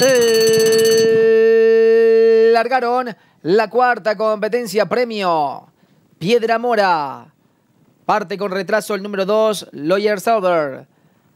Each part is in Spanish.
Eh, largaron la cuarta competencia premio. Piedra Mora. Parte con retraso el número 2, Lawyer Sauber.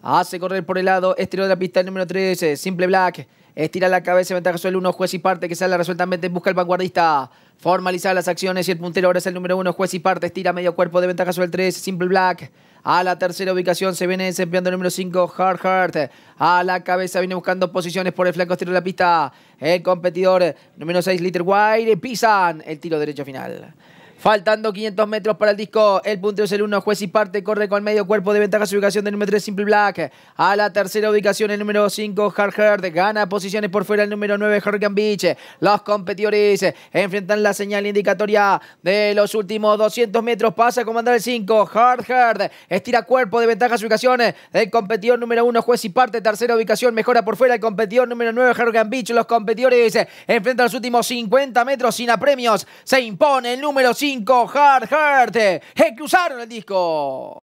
Hace correr por el lado exterior de la pista el número 13. Eh, Simple Black. Estira la cabeza, ventaja sobre uno 1, juez y parte, que sale resueltamente, busca el vanguardista. formaliza las acciones y el puntero ahora es el número 1, juez y parte, estira medio cuerpo de ventaja sobre el 3, Simple Black. A la tercera ubicación se viene desempeñando el número 5, Hard Heart. A la cabeza viene buscando posiciones por el flanco estira de la pista. El competidor número 6, Little white pisan el tiro derecho final. Faltando 500 metros para el disco, el punto es el 1, juez y parte, corre con medio cuerpo de ventaja su ubicación del número 3, Simple Black. A la tercera ubicación, el número 5, Hard gana posiciones por fuera el número 9, Hurricane Beach. Los competidores enfrentan la señal indicatoria de los últimos 200 metros, pasa a comandar el 5, Hard estira cuerpo de ventaja su ubicación el competidor número 1, juez y parte, tercera ubicación, mejora por fuera el competidor número 9, Hurricane Beach. Los competidores enfrentan los últimos 50 metros sin apremios, se impone el número 5. 5 Hard Heart, eh, que usaron el disco.